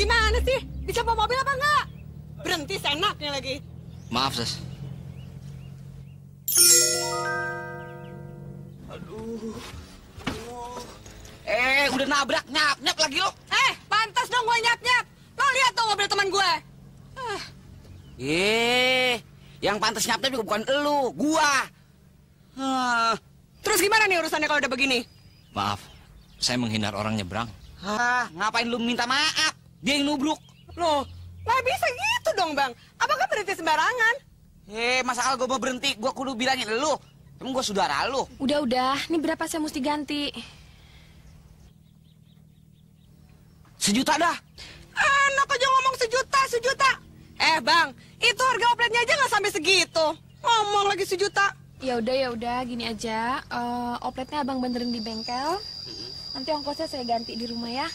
gimana sih? Bisa bawa mobil apa enggak? Berhenti senaknya lagi. Maaf, Sas. Aduh. Oh. Eh, udah nabrak nyap-nyap lagi lo. Eh, pantas dong gue nyap-nyap. Lo lihat tuh mobil teman gue. Ah. Eh, yang pantas nyap-nyap juga bukan elu, gua. Ah. Terus gimana nih urusannya kalau udah begini? Maaf, saya menghindar orang nyebrang. Hah, ngapain lu minta maaf? Dia yang nubruk. Loh, nggak bisa gitu dong, Bang. Apakah berhenti sembarangan? Eh, masalah gue mau berhenti, gue kudu bilangin lu. Emang gue saudara lu. Udah-udah, ini berapa saya mesti ganti? Sejuta dah. Enak aja ngomong sejuta, sejuta. Eh, Bang, itu harga opletnya aja nggak sampai segitu. Ngomong lagi sejuta. Ya udah ya udah gini aja. Uh, opletnya Abang benerin di bengkel. Nanti ongkosnya saya ganti di rumah ya.